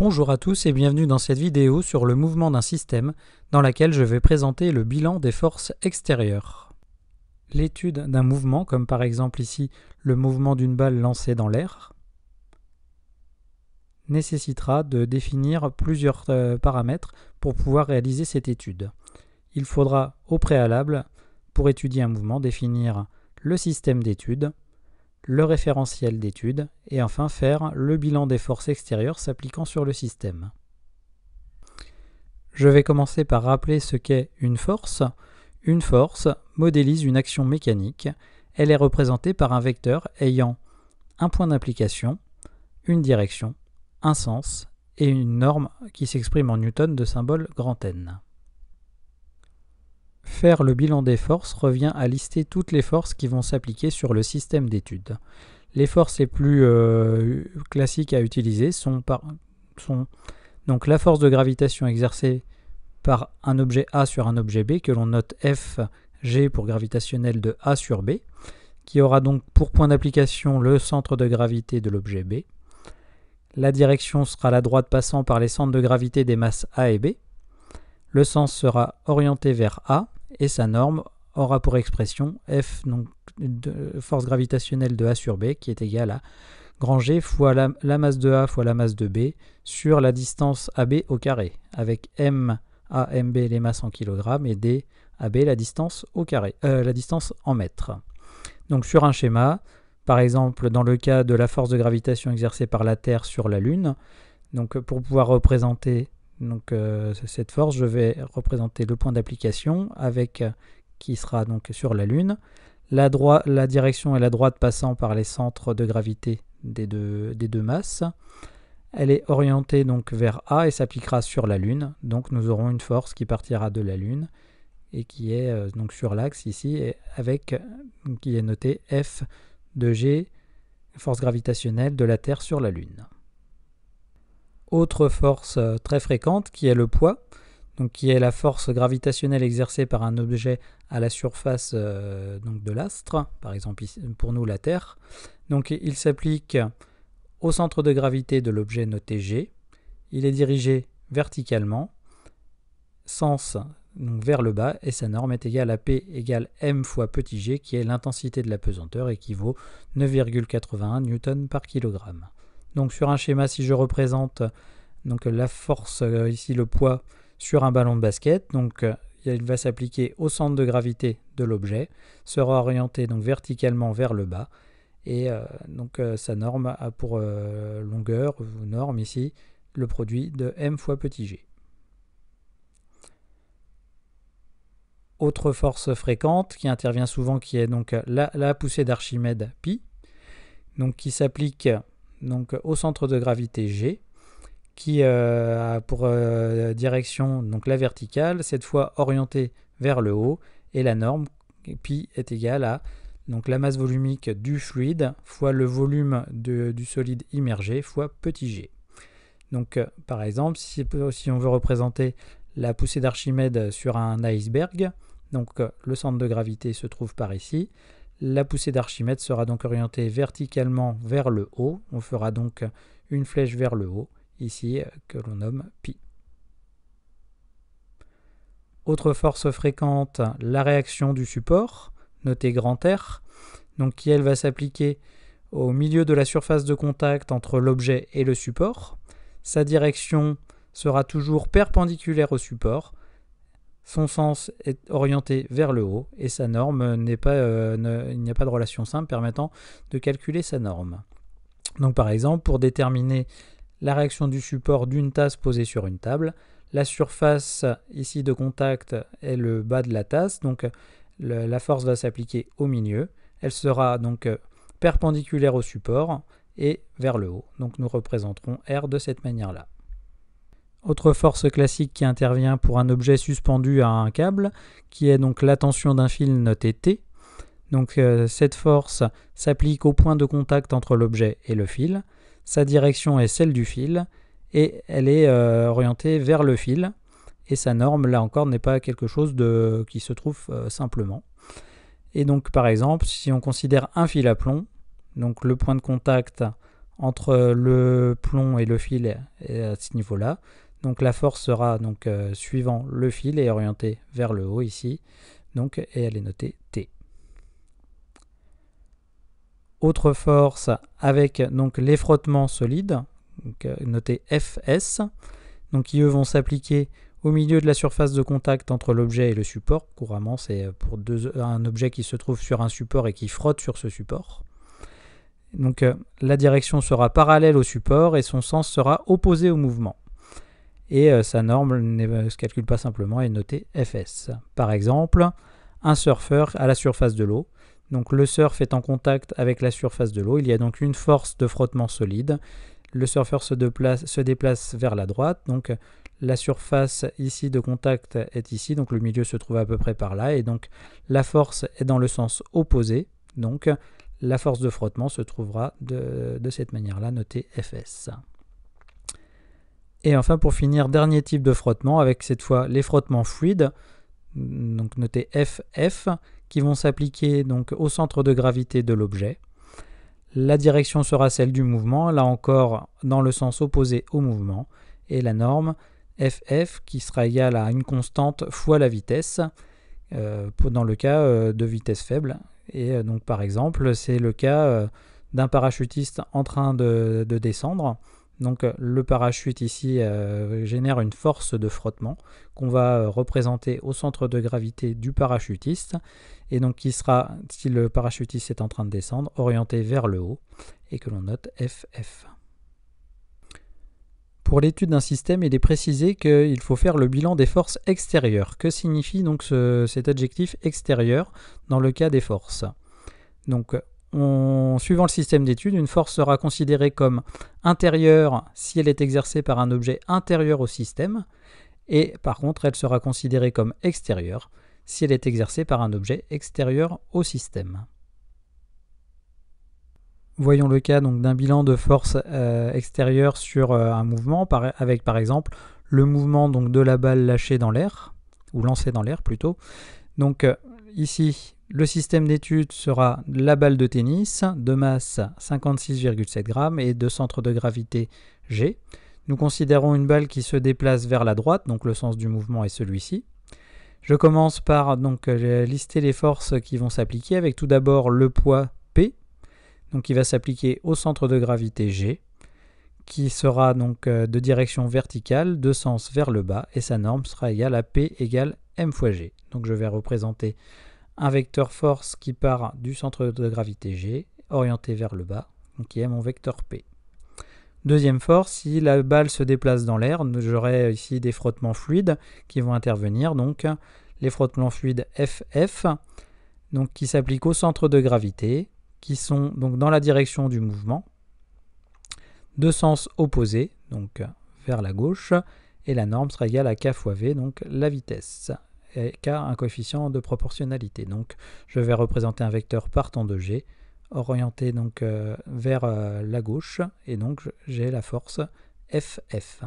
Bonjour à tous et bienvenue dans cette vidéo sur le mouvement d'un système dans laquelle je vais présenter le bilan des forces extérieures. L'étude d'un mouvement, comme par exemple ici le mouvement d'une balle lancée dans l'air, nécessitera de définir plusieurs euh, paramètres pour pouvoir réaliser cette étude. Il faudra au préalable, pour étudier un mouvement, définir le système d'étude, le référentiel d'étude, et enfin faire le bilan des forces extérieures s'appliquant sur le système. Je vais commencer par rappeler ce qu'est une force. Une force modélise une action mécanique. Elle est représentée par un vecteur ayant un point d'application, une direction, un sens et une norme qui s'exprime en Newton de symbole N. Faire le bilan des forces revient à lister toutes les forces qui vont s'appliquer sur le système d'études. Les forces les plus euh, classiques à utiliser sont, sont donc la force de gravitation exercée par un objet A sur un objet B que l'on note Fg pour gravitationnel de A sur B, qui aura donc pour point d'application le centre de gravité de l'objet B. La direction sera la droite passant par les centres de gravité des masses A et B. Le sens sera orienté vers A, et sa norme aura pour expression F, donc force gravitationnelle de A sur B, qui est égale à grand G fois la, masse de A fois la masse de B sur la distance AB au carré, avec M, A, B les masses en kilogrammes et D, AB la distance au carré, euh, la distance en mètres. Donc sur un schéma, par exemple dans le cas de la force de gravitation exercée par la Terre sur la Lune, donc pour pouvoir représenter donc euh, cette force, je vais représenter le point d'application avec euh, qui sera donc sur la Lune, la, direction et la droite passant par les centres de gravité des deux, masses. Elle est orientée donc vers A et s'appliquera sur la Lune. Donc nous aurons une force qui partira de la Lune et qui est euh, donc sur l'axe ici et avec qui est notée F de G, force gravitationnelle de la Terre sur la Lune autre force euh, très fréquente qui est le poids, donc qui est la force gravitationnelle exercée par un objet à la surface euh, de l'astre, par exemple pour nous la Terre. Donc il s'applique au centre de gravité de l'objet noté G. Il est dirigé verticalement, sens vers le bas, et sa norme est égale à P égale m fois petit g, qui est l'intensité de la pesanteur et qui vaut 9,81 newton par kilogramme. Donc sur un schéma, si je représente donc, la force, euh, ici le poids, sur un ballon de basket, donc euh, il va s'appliquer au centre de gravité de l'objet, sera orienté donc verticalement vers le bas, et euh, donc sa norme a pour longueur, ou norme ici, le produit de m fois petit g. Autre force fréquente qui intervient souvent, qui est donc la, poussée d'Archimède pi, donc qui s'applique donc au centre de gravité G, qui euh, a pour euh, direction la verticale, cette fois orientée vers le haut, et la norme pi est égale à donc la masse volumique du fluide fois le volume du solide immergé fois petit g. Donc euh, par exemple, si, si, on veut représenter la poussée d'Archimède sur un iceberg, donc le centre de gravité se trouve par ici, la poussée d'Archimède sera donc orientée verticalement vers le haut. On fera donc une flèche vers le haut, ici euh, que l'on nomme pi. Autre force fréquente, la réaction du support, notée grand R, donc qui elle va s'appliquer au milieu de la surface de contact entre l'objet et le support. Sa direction sera toujours perpendiculaire au support, son sens est orienté vers le haut et sa norme n'est pas, euh, il n'y a pas de relation simple permettant de calculer sa norme. Donc par exemple, pour déterminer la réaction du support d'une tasse posée sur une table, la surface ici de contact est le bas de la tasse, donc la force va s'appliquer au milieu. Elle sera donc euh, perpendiculaire au support et vers le haut. Donc nous représenterons R de cette manière-là. Autre force classique qui intervient pour un objet suspendu à un câble, qui est donc la tension d'un fil noté T. Donc euh, cette force s'applique au point de contact entre l'objet et le fil. Sa direction est celle du fil et elle est euh, orientée vers le fil. Et sa norme, là encore, n'est pas quelque chose qui se trouve euh, simplement. Et donc par exemple, si on considère un fil à plomb, donc le point de contact entre le plomb et le fil est à ce niveau-là, donc la force sera donc euh, suivant le fil et orientée vers le haut ici. Donc, et elle est notée T. Autre force avec donc les frottements solides, donc, euh, notée FS, donc qui eux vont s'appliquer au milieu de la surface de contact entre l'objet et le support. Couramment, c'est euh, pour un objet qui se trouve sur un support et qui frotte sur ce support. Donc la direction sera parallèle au support et son sens sera opposé au mouvement et euh, sa norme ne euh, se calcule pas simplement et notée FS. Par exemple, un surfeur à la surface de l'eau. Donc le surf est en contact avec la surface de l'eau, il y a donc une force de frottement solide. Le surfeur se, déplace, se déplace vers la droite, donc la surface ici de contact est ici, donc le milieu se trouve à peu près par là, et donc la force est dans le sens opposé, donc la force de frottement se trouvera de, de cette manière-là, notée Fs. Et enfin, pour finir, dernier type de frottement, avec cette fois les frottements fluides, donc noté FF, qui vont s'appliquer donc au centre de gravité de l'objet. La direction sera celle du mouvement, là encore dans le sens opposé au mouvement, et la norme FF qui sera égale à une constante fois la vitesse, euh, dans le cas euh, de vitesse faible. Et euh, donc par exemple, c'est le cas d'un parachutiste en train de descendre. Donc euh, le parachute ici euh, génère une force de frottement qu'on va euh, représenter au centre de gravité du parachutiste et donc qui sera, si le parachutiste est en train de descendre, orienté vers le haut et que l'on note FF. Pour l'étude d'un système, il est précisé qu'il faut faire le bilan des forces extérieures. Que signifie donc cet adjectif extérieur dans le cas des forces Donc suivant le système d'étude, une force sera considérée comme intérieure si elle est exercée par un objet intérieur au système, et par contre elle sera considérée comme extérieure si elle est exercée par un objet extérieur au système. Voyons le cas d'un bilan de force euh, extérieure sur euh, un mouvement, avec par exemple le mouvement donc, de la balle lâchée dans l'air, ou lancée dans l'air plutôt. Donc euh, ici, le système d'étude sera la balle de tennis de masse 56,7 grammes et de centre de gravité G. Nous considérons une balle qui se déplace vers la droite, donc le sens du mouvement est celui-ci. Je commence par donc euh, lister les forces qui vont s'appliquer avec tout d'abord le poids P, donc qui va s'appliquer au centre de gravité G, qui sera donc euh, de direction verticale, de sens vers le bas, et sa norme sera égale à P égale m fois G. Donc je vais représenter un vecteur force qui part du centre de gravité G, orienté vers le bas, qui est mon vecteur P. Deuxième force, si la balle se déplace dans l'air, j'aurai ici des frottements fluides qui vont intervenir, donc les frottements fluides FF, donc qui s'appliquent au centre de gravité, qui sont donc dans la direction du mouvement, de sens opposé, donc vers la gauche, et la norme sera égale à k fois v, donc la vitesse. K un coefficient de proportionnalité. Donc je vais représenter un vecteur partant de G, orienté donc euh, vers euh, la gauche, et donc j'ai la force FF.